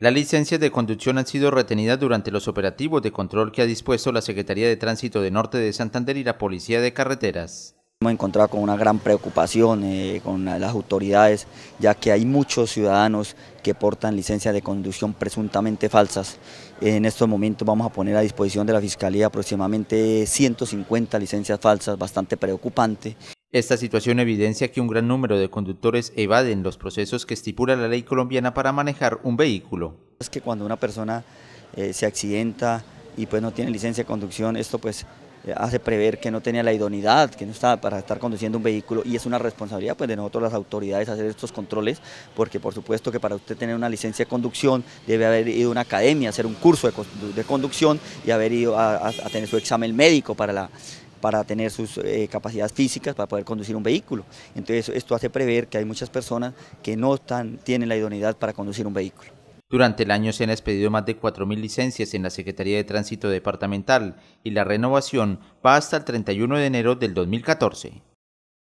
Las licencias de conducción han sido retenidas durante los operativos de control que ha dispuesto la Secretaría de Tránsito de Norte de Santander y la Policía de Carreteras. Hemos encontrado con una gran preocupación eh, con las autoridades, ya que hay muchos ciudadanos que portan licencias de conducción presuntamente falsas. En estos momentos vamos a poner a disposición de la Fiscalía aproximadamente 150 licencias falsas, bastante preocupante. Esta situación evidencia que un gran número de conductores evaden los procesos que estipula la ley colombiana para manejar un vehículo. Es que cuando una persona eh, se accidenta y pues no tiene licencia de conducción, esto pues eh, hace prever que no tenía la idoneidad, que no estaba para estar conduciendo un vehículo y es una responsabilidad pues, de nosotros las autoridades hacer estos controles, porque por supuesto que para usted tener una licencia de conducción debe haber ido a una academia, hacer un curso de, conducción y haber ido a, tener su examen médico para la, para tener sus eh, capacidades físicas para poder conducir un vehículo. Entonces esto hace prever que hay muchas personas que no tienen la idoneidad para conducir un vehículo. Durante el año se han expedido más de 4.000 licencias en la Secretaría de Tránsito Departamental y la renovación va hasta el 31 de enero del 2014.